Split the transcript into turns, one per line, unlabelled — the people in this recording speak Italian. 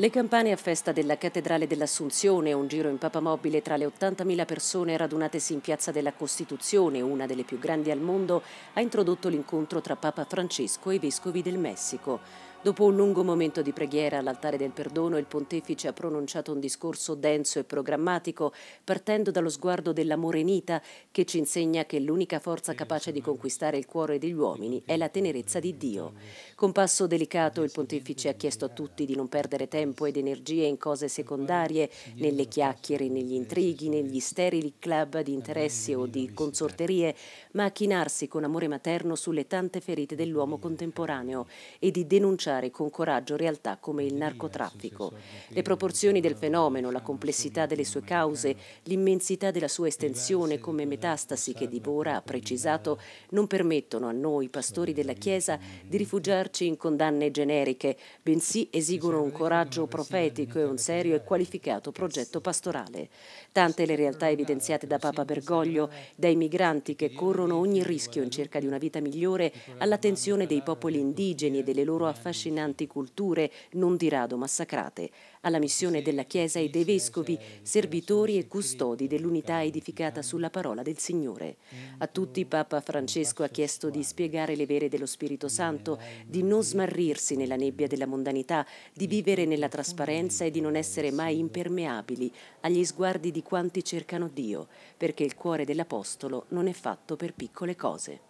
Le campane a festa della Cattedrale dell'Assunzione, un giro in Papa Mobile tra le 80.000 persone radunatesi in Piazza della Costituzione, una delle più grandi al mondo, ha introdotto l'incontro tra Papa Francesco e i vescovi del Messico. Dopo un lungo momento di preghiera all'altare del perdono, il pontefice ha pronunciato un discorso denso e programmatico, partendo dallo sguardo della Morenita, che ci insegna che l'unica forza capace di conquistare il cuore degli uomini è la tenerezza di Dio. Con passo delicato, il pontefice ha chiesto a tutti di non perdere tempo ed energie in cose secondarie, nelle chiacchiere, negli intrighi, negli sterili club di interessi o di consorterie, ma a chinarsi con amore materno sulle tante ferite dell'uomo contemporaneo e di denunciare minacciare con coraggio realtà come il narcotraffico. Le proporzioni del fenomeno, la complessità delle sue cause, l'immensità della sua estensione come metastasi che divora, ha precisato, non permettono a noi, pastori della Chiesa, di rifugiarci in condanne generiche, bensì esigono un coraggio profetico e un serio e qualificato progetto pastorale. Tante le realtà evidenziate da Papa Bergoglio, dai migranti che corrono ogni rischio in cerca di una vita migliore, all'attenzione dei popoli indigeni e delle loro affascinazioni affascinanti culture non di rado massacrate, alla missione della Chiesa e dei Vescovi, servitori e custodi dell'unità edificata sulla parola del Signore. A mm, tutti mm, Papa mm, Francesco ha chiesto di spiegare le vere dello Spirito Santo, di non smarrirsi nella nebbia della mondanità, di vivere nella trasparenza e di non essere mai impermeabili agli sguardi di quanti cercano Dio, perché il cuore dell'Apostolo non è fatto per piccole cose.